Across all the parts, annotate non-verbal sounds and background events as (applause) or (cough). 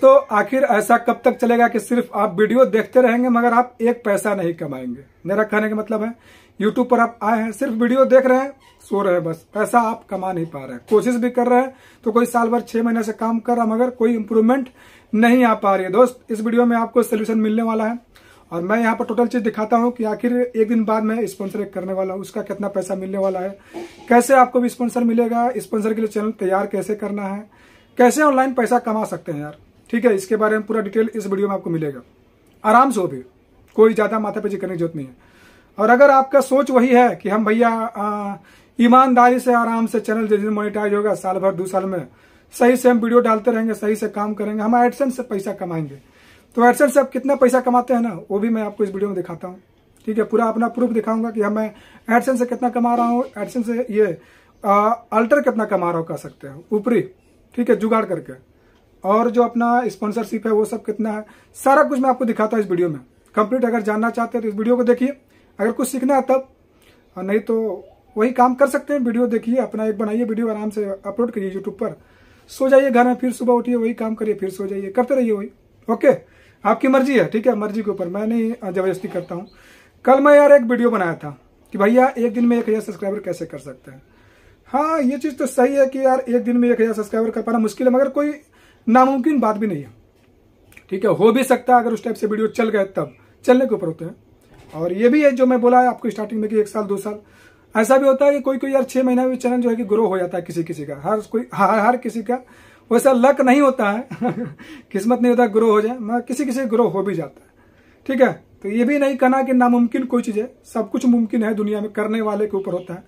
तो आखिर ऐसा कब तक चलेगा कि सिर्फ आप वीडियो देखते रहेंगे मगर आप एक पैसा नहीं कमाएंगे मेरा कहने का मतलब है यूट्यूब पर आप आए हैं सिर्फ वीडियो देख रहे हैं सो रहे हैं बस पैसा आप कमा नहीं पा रहे हैं कोशिश भी कर रहे हैं तो कोई साल भर छह महीने से काम कर रहा मगर कोई इम्प्रूवमेंट नहीं आ पा रही है दोस्त इस वीडियो में आपको सोल्यूशन मिलने वाला है और मैं यहाँ पर टोटल चीज दिखाता हूँ कि आखिर एक दिन बाद मैं स्पॉन्सर करने वाला हूँ उसका कितना पैसा मिलने वाला है कैसे आपको भी स्पॉन्सर मिलेगा स्पॉन्सर के लिए चैनल तैयार कैसे करना है कैसे ऑनलाइन पैसा कमा सकते हैं यार ठीक है इसके बारे में पूरा डिटेल इस वीडियो में आपको मिलेगा आराम से हो भी कोई ज़्यादा माथा पेची करने की जरूरत नहीं है और अगर आपका सोच वही है कि हम भैया ईमानदारी से आराम से चैनल जिस दिन मोनिटाइज होगा साल भर दो साल में सही से हम वीडियो डालते रहेंगे सही से काम करेंगे हम एडसेंस से पैसा कमाएंगे तो एडसेंस से आप कितना पैसा कमाते हैं ना वो भी मैं आपको इस वीडियो में दिखाता हूँ ठीक है पूरा अपना प्रूफ दिखाऊंगा कि हमें एडसन से कितना कमा रहा हूँ एडसन से ये अल्टर कितना कमा रहा हूँ कह सकते हैं ऊपरी ठीक है जुगाड़ करके और जो अपना स्पॉन्सरशिप है वो सब कितना है सारा कुछ मैं आपको दिखाता हूँ इस वीडियो में कंप्लीट अगर जानना चाहते हैं तो इस वीडियो को देखिए अगर कुछ सीखना है तब नहीं तो वही काम कर सकते हैं वीडियो देखिए अपना एक बनाइए वीडियो आराम से अपलोड करिए यूट्यूब पर सो जाइए घर में फिर सुबह उठिए वही काम करिए फिर सो जाइए करते रहिए वही ओके आपकी मर्जी है ठीक है मर्जी के ऊपर मैं नहीं जबरदस्ती करता हूँ कल मैं यार एक वीडियो बनाया था कि भैया एक दिन में एक हज़ार सब्सक्राइबर कैसे कर सकते हैं हाँ ये चीज़ तो सही है कि यार एक दिन में एक हज़ार सब्सक्राइबर कर पाना मुश्किल है मगर कोई नामुमकिन बात भी नहीं है ठीक है हो भी सकता है अगर उस टाइप से वीडियो चल गए तब चलने के ऊपर होते हैं और ये भी है जो मैं बोला है आपको स्टार्टिंग में कि एक साल दो साल ऐसा भी होता है कि कोई कोई यार छह महीना में चैनल जो है कि ग्रो हो जाता है किसी किसी का हर कोई हर हर किसी का वैसा लक नहीं होता है (laughs) किस्मत नहीं होता ग्रो हो जाए मगर किसी किसी ग्रो हो भी जाता है ठीक है तो ये भी नहीं कहना कि नामुमकिन कोई चीज़ है सब कुछ मुमकिन है दुनिया में करने वाले के ऊपर होता है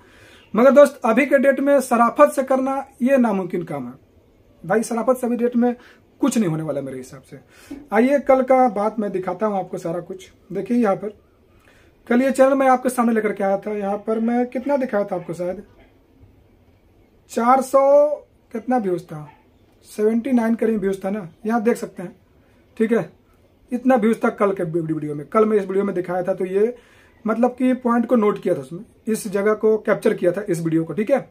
मगर दोस्त अभी के डेट में सराफत से करना ये नामुमकिन काम है भाई शराफत से अभी डेट में कुछ नहीं होने वाला मेरे हिसाब से आइए कल का बात मैं दिखाता हूँ आपको सारा कुछ देखिए यहाँ पर कल ये चैनल मैं आपके सामने लेकर के आया था यहाँ पर मैं कितना दिखाया था आपको शायद 400 कितना व्यूज था 79 करीब व्यूज था ना यहाँ देख सकते हैं ठीक है इतना व्यूज था कल के वीडियो में कल मैं इस वीडियो में दिखाया था तो ये मतलब कि पॉइंट को नोट किया था उसमें इस जगह को कैप्चर किया था इस वीडियो को ठीक है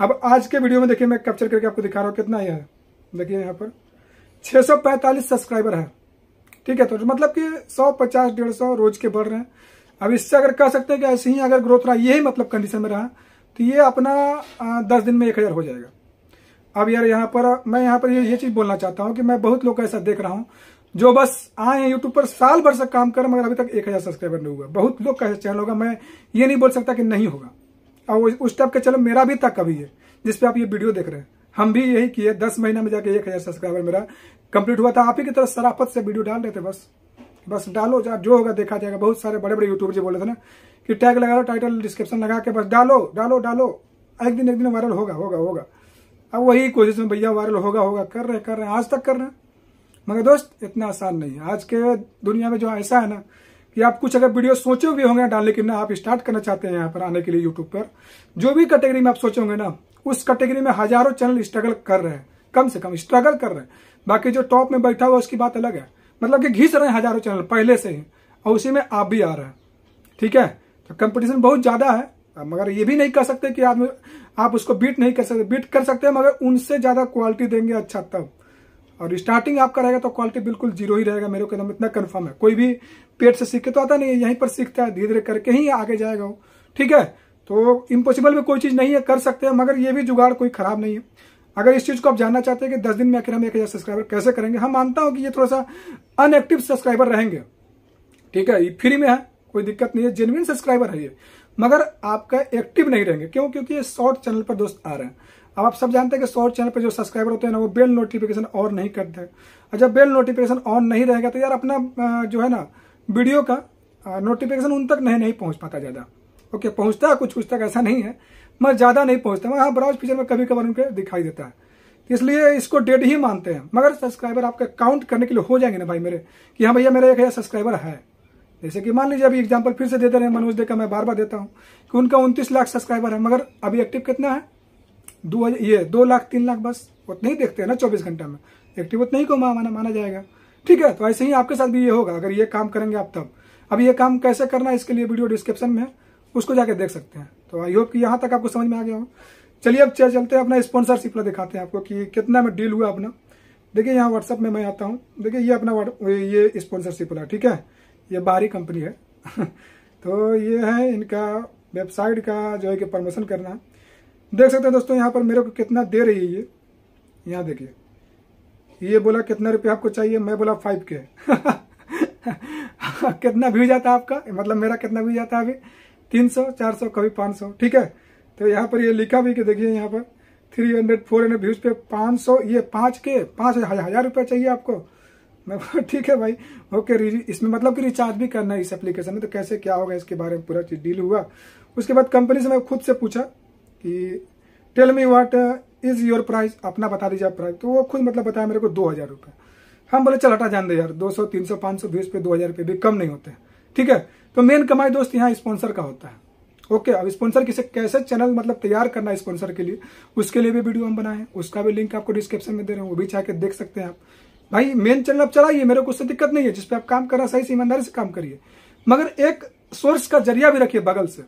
अब आज के वीडियो में देखिए मैं कैप्चर करके आपको दिखा रहा हूँ कितना यह है देखिए यहाँ पर 645 सब्सक्राइबर है ठीक है तो मतलब कि सौ पचास डेढ़ सौ रोज के बढ़ रहे हैं अब इससे अगर कह सकते हैं कि ऐसे ही अगर ग्रोथ रहा यही मतलब कंडीशन में रहा तो ये अपना दस दिन में एक हज़ार हो जाएगा अब यार यहाँ पर मैं यहाँ पर ये यह, ये चीज़ बोलना चाहता हूँ कि मैं बहुत लोग ऐसा देख रहा हूँ जो बस आए हैं यूट्यूब पर साल भर से काम कर मगर अभी तक एक हज़ार सब्सक्राइबर नहीं हुआ बहुत लोग का चैनल होगा मैं ये नहीं बोल सकता कि नहीं होगा और उस टाइप का चलो मेरा भी था कभी है जिसपे आप ये वीडियो देख रहे हैं हम भी यही किए दस महीना में जाके एक हजार सब्सक्राइबर मेरा कंप्लीट हुआ था आप ही की तरह सराफत से वीडियो डाल रहे थे बस बस डालो जो होगा देखा जाएगा बहुत सारे बड़े बड़े यूट्यूबर जी बोले थे ना कि टैग लगा लो टाइटल डिस्क्रिप्शन लगा के बस डालो डालो डालो एक दिन एक दिन वायरल होगा होगा होगा अब वही कोशिश में भैया वायरल होगा होगा कर रहे कर रहे हैं आज तक कर रहे हैं मगर दोस्त इतना आसान नहीं है आज के दुनिया में जो ऐसा है ना या आप कुछ अगर वीडियो सोचे हुए होंगे डालने की ना आप स्टार्ट करना चाहते हैं यहाँ पर आने के लिए यूट्यूब पर जो भी कैटेगरी में आप सोचोगे ना उस कैटेगरी में हजारों चैनल स्ट्रगल कर रहे हैं कम से कम स्ट्रगल कर रहे हैं बाकी जो टॉप में बैठा हुआ उसकी बात अलग है मतलब कि घिस रहे हैं हजारों चैनल पहले से ही और उसी में आप भी आ रहे हैं ठीक है तो कंपटीशन बहुत ज्यादा है मगर ये भी नहीं कर सकते कि आप आप उसको बीट नहीं कर सकते बीट कर सकते हैं मगर उनसे ज्यादा क्वालिटी देंगे अच्छा तब और स्टार्टिंग आपका रहेगा तो क्वालिटी बिल्कुल जीरो ही रहेगा मेरे को एकदम तो इतना कन्फर्म है कोई भी पेट से सीख के तो आता नहीं है यहीं पर सीखता है धीरे धीरे करके ही आगे जाएगा वो ठीक है तो इम्पोसिबल भी कोई चीज़ नहीं है कर सकते हैं मगर ये भी जुगाड़ कोई खराब नहीं है अगर इस चीज़ को आप जानना चाहते हैं कि दस दिन में आखिर हम एक हज़ार सब्सक्राइबर कैसे करेंगे हम मानता हूँ कि ये थोड़ा सा अनएक्टिव सब्सक्राइबर रहेंगे ठीक है फ्री में है कोई दिक्कत नहीं है जेनुइन सब्सक्राइबर है ये मगर आपका एक्टिव नहीं रहेंगे क्यों क्योंकि ये शॉर्ट चैनल पर दोस्त आ रहे हैं अब आप सब जानते हैं कि शॉर्ट चैनल पर जो सब्सक्राइबर होते हैं ना वो बेल नोटिफिकेशन ऑन नहीं करते और जब बेल नोटिफिकेशन ऑन नहीं रहेगा तो यार अपना जो है ना वीडियो का नोटिफिकेशन उन तक नहीं नहीं पहुंच पाता ज़्यादा ओके पहुंचता है कुछ कुछ तक ऐसा नहीं है मगर ज़्यादा नहीं पहुंचता हाँ ब्राउज फीचर में कभी कभार उनके दिखाई देता है इसलिए इसको डेड ही मानते हैं मगर सब्सक्राइबर आपके काउंट करने के लिए हो जाएंगे ना भाई मेरे कि हाँ भैया मेरा एक हज़ार सब्सक्राइबर है जैसे कि मान लीजिए अभी एग्जाम्पल फिर से देते रहे मनोज दे का मैं बार बार देता हूँ कि उनका उनतीस लाख सब्सक्राइबर है मगर अभी एक्टिव कितना है दो ये दो लाख तीन लाख बस उतना ही देखते हैं ना चौबीस घंटा में एक्टिव उतना ही को माना माना जाएगा ठीक है तो ऐसे ही आपके साथ भी ये होगा अगर ये काम करेंगे आप तब अब ये काम कैसे करना है इसके लिए वीडियो डिस्क्रिप्शन में उसको जाके देख सकते हैं तो आई होप कि यहाँ तक आपको समझ में आ गया हो चलिए अब चलते हैं अपना स्पॉन्सरशिप ला दिखाते हैं आपको कि कितना में डील हुआ अपना देखिए यहाँ व्हाट्सअप में मैं आता हूँ देखिए ये अपना ये स्पॉन्सरशिप वाला ठीक है ये बाहरी कंपनी है (laughs) तो ये है इनका वेबसाइट का जो है कि प्रमोशन करना देख सकते हैं दोस्तों यहाँ पर मेरे को कितना दे रही है ये यहाँ देखिए ये बोला कितने रुपया आपको चाहिए मैं बोला फाइव के (laughs) कितना व्यू जाता है आपका मतलब मेरा कितना व्यू जाता है अभी तीन सौ चार सौ कभी पाँच सौ ठीक है तो यहाँ पर ये लिखा भी कि देखिए यहाँ पर three hundred four hundred views पे पाँच सौ ये पाँच के पाँच हजार रुपया चाहिए आपको मैं ठीक है भाई ओके इसमें मतलब कि रिचार्ज भी करना है इस एप्लीकेशन में तो कैसे क्या होगा इसके बारे में पूरा चीज डील हुआ उसके बाद कंपनी से मैं खुद से पूछा कि tell me what is your price अपना बता दीजिए आप प्राइस तो वो खुद मतलब बताया मेरे को दो हजार रुपये हम बोले चल हटा जान दे यार दो सौ तीन सौ पाँच सौ बीस पे दो हजार रुपये भी कम नहीं होते ठीक है तो मेन कमाई दोस्त यहाँ स्पॉन्सर का होता है ओके अब स्पॉन्सर किसे कैसे चैनल मतलब तैयार करना है स्पॉन्सर के लिए उसके लिए भी वीडियो हम बनाए उसका भी लिंक आपको डिस्क्रिप्शन में दे रहे हैं वो भी चाह के देख सकते हैं आप भाई मेन चैनल आप चलाइए मेरे को उससे दिक्कत नहीं है जिसपे आप काम करना सही से ईमानदारी से काम करिए मगर एक सोर्स का जरिया भी रखिए बगल से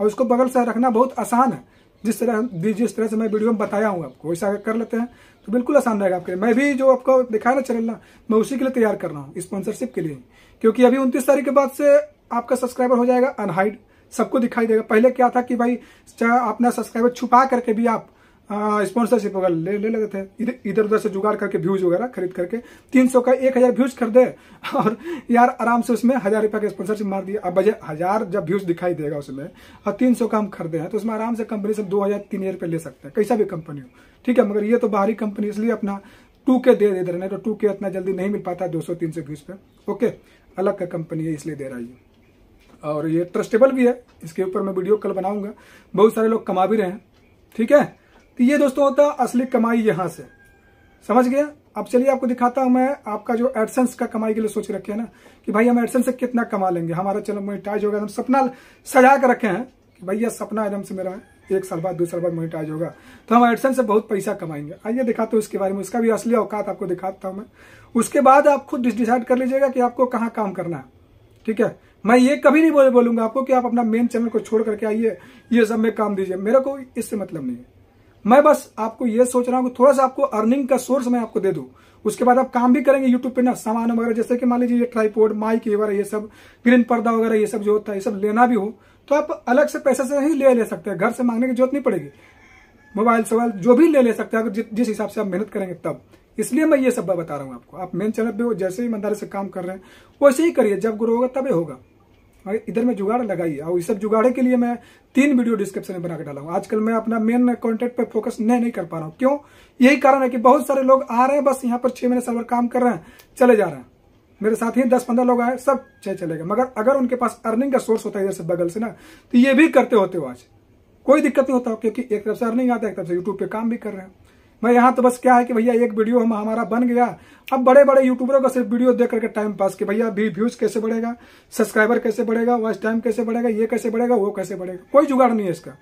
और उसको बगल से रखना बहुत आसान है जिस तरह हम जिस तरह से मैं वीडियो में बताया हूँ आपको वैसा अगर कर लेते हैं तो बिल्कुल आसान रहेगा आपके लिए मैं भी जो आपको दिखाया ना चैनल ना मैं उसी के लिए तैयार कर रहा हूँ स्पॉन्सरशिप के लिए क्योंकि अभी उनतीस तारीख के बाद से आपका सब्सक्राइबर हो जाएगा अनहाइड सबको दिखाई देगा पहले क्या था कि भाई अपना सब्सक्राइबर छुपा करके भी आप स्पॉन्सरशिप वगैरह ले ले लगे थे इधर उधर से जुगाड़ करके व्यूज वगैरह खरीद करके तीन सौ का एक हजार व्यूज खरीदे (laughs) और यार आराम से उसमें हजार रुपया का स्पॉन्सरशिप मार दिया अब हजार जब व्यूज दिखाई देगा उसमें और तीन सौ का हम खरीदे हैं तो उसमें आराम से कंपनी से दो हजार तीन हजार रुपये ले सकते हैं कैसा भी कंपनी हो ठीक है मगर ये तो बाहरी कंपनी इसलिए अपना टू के दे दे रहे नहीं तो टू के इतना जल्दी नहीं मिल पाता दो सौ तीन सौ व्यूज पे ओके अलग का कंपनी है इसलिए दे रहा है और ये ट्रस्टेबल भी है इसके ऊपर मैं वीडियो कल बनाऊंगा बहुत सारे लोग कमा भी रहे हैं ठीक है तो ये दोस्तों होता है असली कमाई यहां से समझ गया अब चलिए आपको दिखाता हूं मैं आपका जो एडसेंस का कमाई के लिए सोच रखे है ना कि भाई हम एडसेंस से कितना कमा लेंगे हमारा चैनल मोनिटाइज होगा हम सपना सजा कर रखे हैं कि भैया सपना एकदम से मेरा एक साल बाद दो साल बाद मोनिटाइज होगा तो हम एडसेंस से बहुत पैसा कमाएंगे आइए दिखाता हूँ इसके बारे में उसका भी असली औकात आपको दिखाता हूँ मैं उसके बाद आप खुद डिसाइड कर लीजिएगा कि आपको कहाँ काम करना है ठीक है मैं ये कभी नहीं बोलूंगा आपको कि आप अपना मेन चैनल को छोड़ करके आइए ये सब में काम दीजिए मेरा कोई इससे मतलब नहीं है मैं बस आपको ये सोच रहा हूँ कि थोड़ा सा आपको अर्निंग का सोर्स मैं आपको दे दूँ उसके बाद आप काम भी करेंगे यूट्यूब पे ना सामान वगैरह जैसे कि मान लीजिए ये ट्राईपोर्ड माइक वगैरह ये सब ग्रीन पर्दा वगैरह ये सब जो होता है ये सब लेना भी हो तो आप अलग से पैसे से ही ले ले सकते हैं घर से मांगने की जरूरत नहीं पड़ेगी मोबाइल सवाल जो भी ले ले सकते हैं अगर जिस हिसाब से आप मेहनत करेंगे तब इसलिए मैं ये सब बता रहा हूँ आपको आप मेन चैनल पर हो जैसे ही मंदारे से काम कर रहे हैं वैसे ही करिए जब गुरु होगा तब होगा अरे इधर में जुगाड़ लगाइए और इस सब जुगाड़े के लिए मैं तीन वीडियो डिस्क्रिप्शन में बना के डाला हूँ आजकल मैं अपना मेन कंटेंट पे फोकस नहीं नहीं कर पा रहा हूँ क्यों यही कारण है कि बहुत सारे लोग आ रहे हैं बस यहाँ पर छह महीने सर्वर काम कर रहे हैं चले जा रहे हैं मेरे साथ ही दस पंद्रह लोग आए सब चाहे चले गए मगर अगर उनके पास अर्निंग का सोर्स होता है इधर से बगल से ना तो ये भी करते होते हो आज कोई दिक्कत नहीं होता क्योंकि एक तरफ से अर्निंग आता है एक तरफ से यूट्यूब पे काम भी कर रहे हैं मैं यहाँ तो बस क्या है कि भैया एक वीडियो हम हमारा बन गया अब बड़े बड़े यूट्यूबरों का सिर्फ वीडियो देख करके टाइम पास कि भैया भी व्यूज कैसे बढ़ेगा सब्सक्राइबर कैसे बढ़ेगा वॉइस टाइम कैसे बढ़ेगा ये कैसे बढ़ेगा वो कैसे बढ़ेगा कोई जुगाड़ नहीं है इसका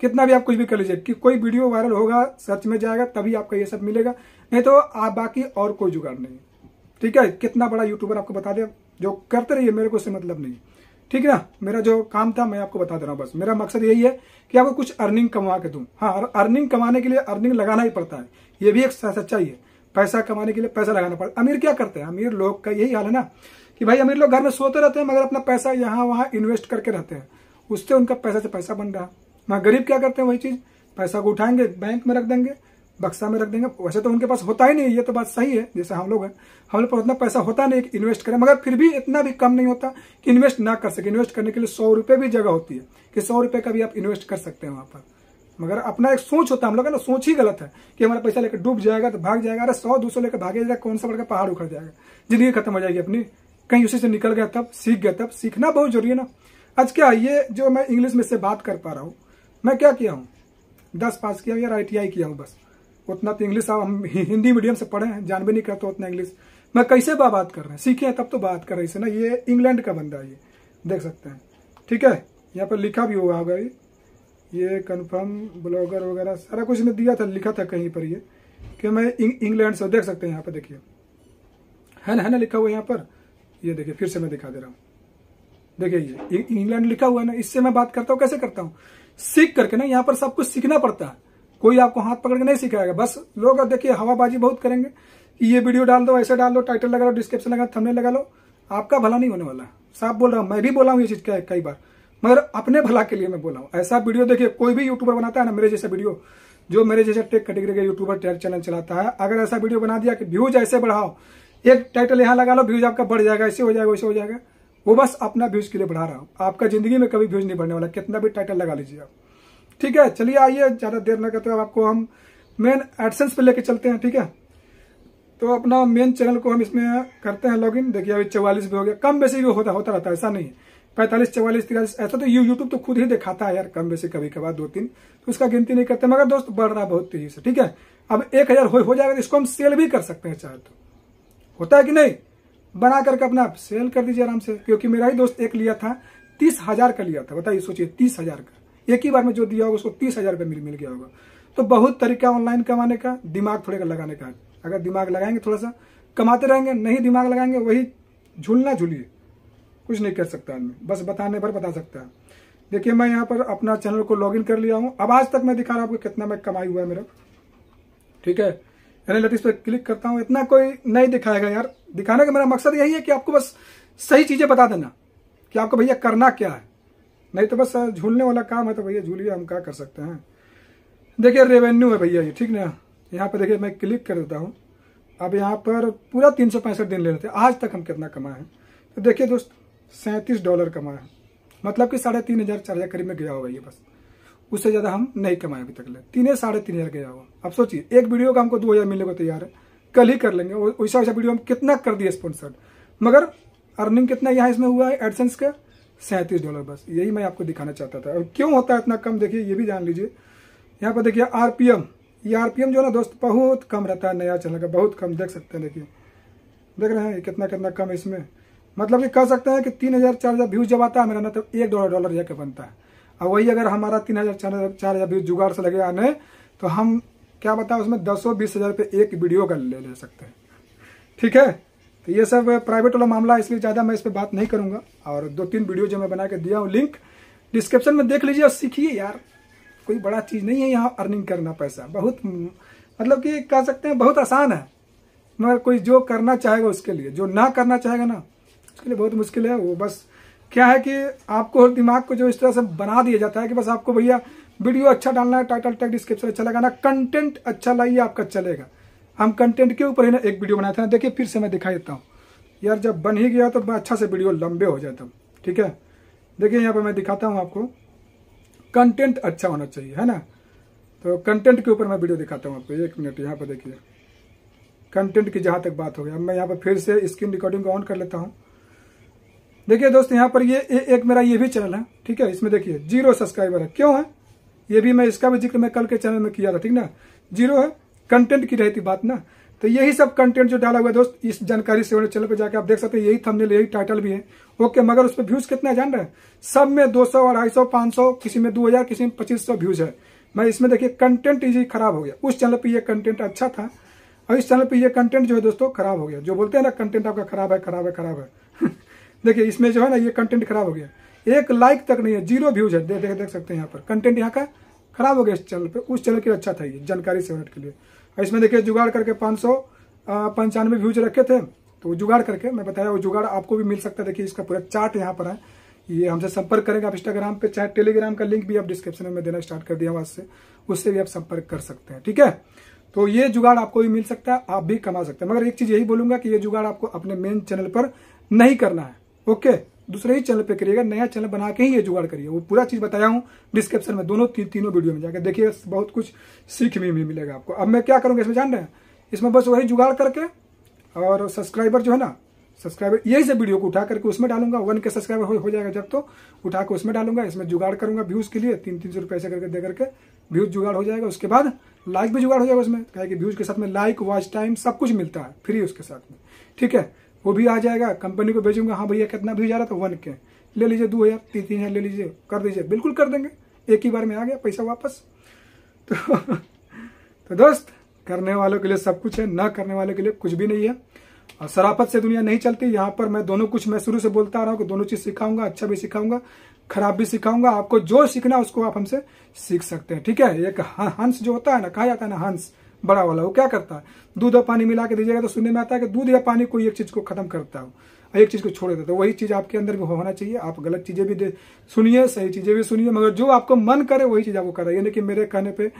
कितना भी आप कुछ भी कर लीजिए कि कोई वीडियो वायरल होगा सर्च में जाएगा तभी आपका ये सब मिलेगा नहीं तो आप बाकी और कोई जुगाड़ नहीं ठीक है कितना बड़ा यूट्यूबर आपको बता दे जो करते रहिए मेरे को से मतलब नहीं ठीक है ना मेरा जो काम था मैं आपको बता दे रहा हूँ बस मेरा मकसद यही है कि आपको कुछ अर्निंग कमा के दू हाँ अर्निंग कमाने के लिए अर्निंग लगाना ही पड़ता है ये भी एक सच्चाई है पैसा कमाने के लिए पैसा लगाना पड़ता है अमीर क्या करते हैं अमीर लोग का यही हाल है ना कि भाई अमीर लोग घर में सोते रहते हैं मगर अपना पैसा यहाँ वहाँ इन्वेस्ट करके रहते हैं उससे उनका पैसा से पैसा बन रहा है हाँ, गरीब क्या करते हैं वही चीज़ पैसा को उठाएंगे बैंक में रख देंगे बक्सा में रख देंगे वैसे तो उनके पास होता ही नहीं ये तो बात सही है जैसे हम लोग हैं हम लोग पास उतना पैसा होता नहीं कि इन्वेस्ट करें मगर फिर भी इतना भी कम नहीं होता कि इन्वेस्ट ना कर सके इन्वेस्ट करने के लिए सौ रुपये भी जगह होती है कि सौ रुपये का भी आप इन्वेस्ट कर सकते हैं वहाँ पर मगर अपना एक सोच होता है हम लोग का ना सोच ही गलत है कि हमारा पैसा लेकर डूब जाएगा तो भाग जाएगा अरे सौ दो सौ लेकर भागे जाएगा कौन सा बड़ा पहाड़ उखड़ जाएगा जिंदगी खत्म हो जाएगी अपनी कहीं उसी से निकल गया तब सीख गया तब सीखना बहुत जरूरी है ना आज क्या ये जो मैं इंग्लिश में से बात कर पा रहा हूँ मैं क्या किया हूँ दस पास किया हूँ या आई किया हूँ बस उतना तो इंग्लिश हम हिंदी मीडियम से पढ़े हैं जान भी नहीं करते उतना इंग्लिश मैं कैसे बात कर रहे हैं सीखे हैं तब तो बात कर रहे इसे ना ये इंग्लैंड का बंदा है ये देख सकते हैं ठीक है यहाँ पर लिखा भी हुआ होगा ये कन्फर्म ब्लॉगर वगैरह सारा कुछ इन्हें दिया था लिखा था कहीं पर ये कि मैं इंग्लैंड से देख सकते हैं यहाँ पर देखिए है ना है ना लिखा हुआ यहाँ पर ये देखिए फिर से मैं दिखा दे रहा हूँ देखिए ये इंग्लैंड लिखा हुआ है ना इससे मैं बात करता हूँ कैसे करता हूँ सीख करके ना यहाँ पर सब कुछ सीखना पड़ता है कोई आपको हाथ पकड़ के नहीं सिखाएगा बस लोग अब देखिए हवाबाजी बहुत करेंगे कि ये वीडियो डाल दो ऐसे डाल दो टाइटल लगा लो डिस्क्रिप्शन लगा थमने लगा लो आपका भला नहीं होने वाला साफ बोल रहा हूँ मैं भी बोला हूँ ये चीज़ क्या है कई बार मगर अपने भला के लिए मैं बोला हूँ ऐसा वीडियो देखिए कोई भी यूट्यूबर बनाता है ना मेरे जैसा वीडियो जो मेरे जैसे टेक कैटेगरी का यूट्यूबर टेक चैनल चलाता है अगर ऐसा वीडियो बना दिया कि व्यूज ऐसे बढ़ाओ एक टाइटल यहाँ लगा लो व्यूज आपका बढ़ जाएगा ऐसे हो जाएगा वैसे हो जाएगा वो बस अपना व्यूज के लिए बढ़ा रहा हूँ आपका जिंदगी में कभी व्यूज नहीं बढ़ने वाला कितना भी टाइटल लगा लीजिए आप ठीक है चलिए आइए ज़्यादा देर ना करते हैं आपको हम मेन एडसेंस पे लेके चलते हैं ठीक है तो अपना मेन चैनल को हम इसमें करते हैं लॉगिन देखिए अभी चौवालीस भी हो गया कम बेसी भी होता होता रहता है ऐसा नहीं है पैंतालीस चौवालीस तिरालीस ऐसा तो यू यूट्यूब तो खुद ही दिखाता है यार कम बेसी कभी कभार दो तीन तो उसका गिनती नहीं करते मगर दोस्त बढ़ रहा बहुत तेजी से ठीक है अब एक हजार हो, हो जाएगा तो इसको हम सेल भी कर सकते हैं चाहे तो होता है कि नहीं बना करके अपना आप सेल कर दीजिए आराम से क्योंकि मेरा ही दोस्त एक लिया था तीस हजार का लिया था बताइए सोचिए तीस हजार का एक ही बार में जो दिया होगा उसको तीस हजार रुपये मिल मिल गया होगा तो बहुत तरीका ऑनलाइन कमाने का दिमाग थोड़े का लगाने का अगर दिमाग लगाएंगे थोड़ा सा कमाते रहेंगे नहीं दिमाग लगाएंगे वही झूलना झूलिए कुछ नहीं कर सकता आदमी बस बताने पर बता सकता है देखिए मैं यहाँ पर अपना चैनल को लॉगिन कर लिया हूँ अब आज तक मैं दिखा रहा हूँ आपको कितना मैं कमाई हुआ है मेरा ठीक है एनालिटिक्स पर क्लिक करता हूँ इतना कोई नहीं दिखाएगा यार दिखाने का मेरा मकसद यही है कि आपको बस सही चीजें बता देना कि आपको भैया करना क्या है नहीं तो बस झूलने वाला काम है तो भैया झूलिए हम क्या कर सकते हैं देखिए रेवेन्यू है भैया ये ठीक ना यहाँ पर देखिए मैं क्लिक कर देता हूँ अब यहाँ पर पूरा तीन सौ पैंसठ दिन ले लेते हैं आज तक हम कितना कमाए हैं तो देखिए दोस्त सैंतीस डॉलर कमाए हैं मतलब कि साढ़े तीन हज़ार चार हज़ार करीब में गया होगा ये बस उससे ज़्यादा हम नहीं कमाए अभी तक ले तीन साढ़े तीन हज़ार गया होगा अब सोचिए एक वीडियो का हमको दो हज़ार मिलने को तैयार है कल ही कर लेंगे वैसा वैसा वीडियो हम कितना कर दिए स्पॉन्सर्ड मगर अर्निंग कितना यहाँ इसमें हुआ है एडसेंस का सैंतीस डॉलर बस यही मैं आपको दिखाना चाहता था और क्यों होता है इतना कम देखिए ये भी जान लीजिए यहाँ पर देखिए आरपीएम ये आरपीएम जो है ना दोस्त बहुत कम रहता है नया चैनल का बहुत कम देख सकते हैं देखिए देख रहे हैं कितना कितना कम इसमें मतलब कि कह सकते हैं कि तीन हज़ार चार हज़ार व्यूज जब आता है मेरा ना मतलब तो एक डॉलर डॉलर जाके बनता है और वही अगर हमारा तीन हज़ार चार हज़ार चार हज़ार व्यूज जुगाड़ से लगे आने तो हम क्या बताएं उसमें दसों बीस हज़ार रुपये एक वीडियो का ले ले सकते हैं ठीक है तो ये सब प्राइवेट वाला मामला इसलिए ज़्यादा मैं इस पर बात नहीं करूँगा और दो तीन वीडियो जो मैं बना के दिया हूँ लिंक डिस्क्रिप्शन में देख लीजिए और सीखिए यार कोई बड़ा चीज़ नहीं है यहाँ अर्निंग करना पैसा बहुत मतलब कि कह सकते हैं बहुत आसान है मगर कोई जो करना चाहेगा उसके लिए जो ना करना चाहेगा ना उसके लिए बहुत मुश्किल है वो बस क्या है कि आपको और दिमाग को जो इस तरह से बना दिया जाता है कि बस आपको भैया वीडियो अच्छा डालना है टाइटल टैग डिस्क्रिप्शन अच्छा लगाना कंटेंट अच्छा लाइए आपका चलेगा हम कंटेंट के ऊपर ही ना एक वीडियो बनाया था ना देखिए फिर से मैं दिखाई देता हूँ यार जब बन ही गया तो मैं अच्छा से वीडियो लंबे हो जाता हूँ ठीक है देखिए यहाँ पर मैं दिखाता हूँ आपको कंटेंट अच्छा होना चाहिए है ना तो कंटेंट के ऊपर मैं वीडियो दिखाता हूँ आपको एक मिनट यहाँ पर देखिए कंटेंट की जहाँ तक बात हो गई अब मैं यहाँ पर फिर से स्क्रीन रिकॉर्डिंग को ऑन कर लेता हूँ देखिए दोस्त यहाँ पर ये ए, एक मेरा ये भी चैनल है ठीक है इसमें देखिए जीरो सब्सक्राइबर है क्यों है ये भी मैं इसका भी जिक्र मैं कल के चैनल में किया था ठीक ना जीरो है कंटेंट की रहती बात ना तो यही सब कंटेंट जो डाला हुआ है दोस्त इस जानकारी से चैनल पर जाकर आप देख सकते हैं यही थंबनेल यही टाइटल भी है ओके मगर उस पर व्यूज कितना जान रहे हैं सब में दो सौ अढ़ाई सौ पांच सौ किसी में दो हजार किसी में पच्चीस सौ व्यूज है मैं इसमें देखिए कंटेंट इजी खराब हो गया उस चैनल पर यह कंटेंट अच्छा था और इस चैनल पर यह कंटेंट जो है दोस्तों खराब हो गया जो बोलते हैं ना कंटेंट आपका खराब है खराब है खराब है (laughs) देखिये इसमें जो है ना ये कंटेंट खराब हो गया एक लाइक तक नहीं है जीरो व्यूज है देख सकते हैं यहाँ पर कंटेंट यहाँ का खराब हो गया इस चैनल पर उस चैनल के अच्छा था ये जानकारी सेवनेट के लिए इसमें देखिए जुगाड़ करके पाँच सौ पंचानवे व्यूज रखे थे तो जुगाड़ करके मैं बताया वो जुगाड़ आपको भी मिल सकता है देखिए इसका पूरा चार्ट यहाँ पर है ये हमसे संपर्क करेंगे आप इंस्टाग्राम पे चाहे टेलीग्राम का लिंक भी आप डिस्क्रिप्शन में देना स्टार्ट कर दिया आज से उससे भी आप संपर्क कर सकते हैं ठीक है तो ये जुगाड़ आपको भी मिल सकता है आप भी कमा सकते हैं मगर एक चीज यही बोलूंगा कि ये जुगाड़ आपको अपने मेन चैनल पर नहीं करना है ओके दूसरे ही चैनल पे करिएगा नया चैनल बना के ही ये जुगाड़ करिए वो पूरा चीज बताया हूँ डिस्क्रिप्शन में दोनों ती, तीनों वीडियो में जाकर देखिए बहुत कुछ सीख भी मिलेगा आपको अब मैं क्या करूँगा इसमें जान रहे हैं इसमें बस वही जुगाड़ करके और सब्सक्राइबर जो है ना सब्सक्राइबर यही से वीडियो को उठा करके उसमें डालूंगा वन के सब्सक्राइबर हो, जाएगा जब तो उठा के उसमें डालूंगा इसमें जुगाड़ करूंगा व्यूज के लिए तीन तीन सौ रुपये करके दे करके व्यूज जुगाड़ हो जाएगा उसके बाद लाइक भी जुगाड़ हो जाएगा उसमें क्या कि व्यूज के साथ में लाइक वॉच टाइम सब कुछ मिलता है फ्री उसके साथ में ठीक है वो भी आ जाएगा कंपनी को भेजूंगा हाँ भैया कितना भी जा रहा था वन के ले लीजिए दो हज़ार तीन तीन हज़ार ले लीजिए कर दीजिए बिल्कुल कर देंगे एक ही बार में आ गया पैसा वापस (laughs) तो तो दोस्त करने वालों के लिए सब कुछ है ना करने वालों के लिए कुछ भी नहीं है और शराफत से दुनिया नहीं चलती यहाँ पर मैं दोनों कुछ मैं शुरू से बोलता आ रहा हूँ कि दोनों चीज़ सिखाऊंगा अच्छा भी सिखाऊंगा खराब भी सिखाऊंगा आपको जो सीखना उसको आप हमसे सीख सकते हैं ठीक है एक हंस जो होता है ना कहा जाता है ना हंस बड़ा वाला वो क्या करता है दूध और पानी मिला के दीजिएगा तो सुनने में आता है कि दूध या पानी कोई एक चीज़ को खत्म करता हो एक चीज़ को छोड़ देता है तो वही चीज़ आपके अंदर भी होना चाहिए आप गलत चीज़ें भी सुनिए सही चीज़ें भी सुनिए मगर जो आपको मन करे वही चीज़ आपको कर रहा है यानी कि मेरे कहने पर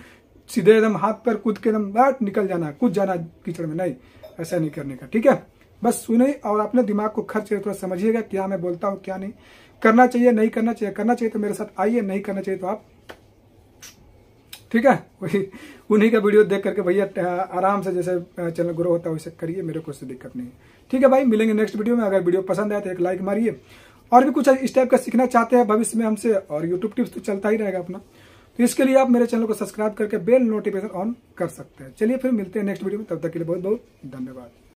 सीधे एकदम हाथ पर कूद के एकदम बैठ निकल जाना कूद जाना कीचड़ में नहीं ऐसा नहीं करने का ठीक है बस सुने और अपने दिमाग को खर्च करके थोड़ा समझिएगा क्या मैं बोलता हूँ क्या नहीं करना चाहिए नहीं करना चाहिए करना चाहिए तो मेरे साथ आइए नहीं करना चाहिए तो आप ठीक है वही उन्हीं का वीडियो देख करके भैया आराम से जैसे चैनल ग्रो होता है वैसे करिए मेरे को कोई दिक्कत नहीं ठीक है भाई मिलेंगे नेक्स्ट वीडियो में अगर वीडियो पसंद आए तो एक लाइक मारिए और भी कुछ इस टाइप का सीखना चाहते हैं भविष्य में हमसे और यूट्यूब टिप्स तो चलता ही रहेगा अपना तो इसके लिए आप मेरे चैनल को सब्सक्राइब करके बेल नोटिफिकेशन ऑन कर सकते हैं चलिए फिर मिलते हैं नेक्स्ट वीडियो में तब तक के लिए बहुत बहुत धन्यवाद